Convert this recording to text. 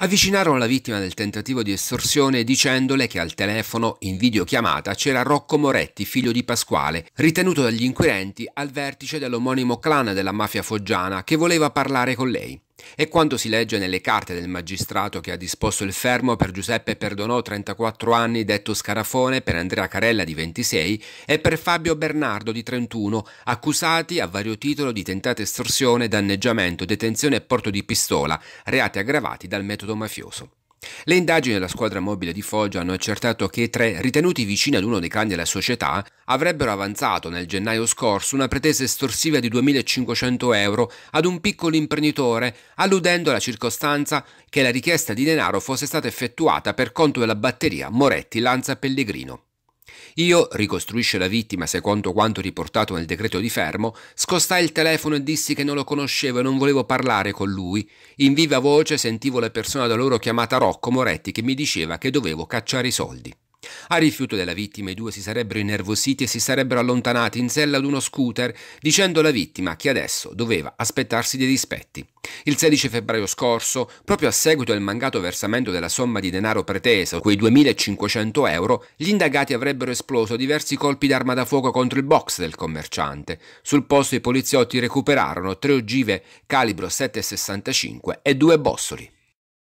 Avvicinarono la vittima del tentativo di estorsione dicendole che al telefono, in videochiamata, c'era Rocco Moretti, figlio di Pasquale, ritenuto dagli inquirenti al vertice dell'omonimo clan della mafia foggiana, che voleva parlare con lei. E quanto si legge nelle carte del magistrato che ha disposto il fermo per Giuseppe Perdonò, 34 anni, detto Scarafone, per Andrea Carella, di 26, e per Fabio Bernardo, di 31, accusati a vario titolo di tentata estorsione, danneggiamento, detenzione e porto di pistola, reati aggravati dal metodo mafioso. Le indagini della squadra mobile di Foggia hanno accertato che tre ritenuti vicini ad uno dei clan della società avrebbero avanzato nel gennaio scorso una pretesa estorsiva di 2.500 euro ad un piccolo imprenditore, alludendo alla circostanza che la richiesta di denaro fosse stata effettuata per conto della batteria Moretti Lanza Pellegrino. Io, ricostruisce la vittima secondo quanto riportato nel decreto di fermo, scostai il telefono e dissi che non lo conoscevo e non volevo parlare con lui. In viva voce sentivo la persona da loro chiamata Rocco Moretti che mi diceva che dovevo cacciare i soldi. A rifiuto della vittima i due si sarebbero innervositi e si sarebbero allontanati in sella ad uno scooter dicendo alla vittima che adesso doveva aspettarsi dei dispetti. Il 16 febbraio scorso, proprio a seguito del mancato versamento della somma di denaro pretesa, quei 2.500 euro, gli indagati avrebbero esploso diversi colpi d'arma da fuoco contro il box del commerciante. Sul posto i poliziotti recuperarono tre ogive calibro 7,65 e due bossoli.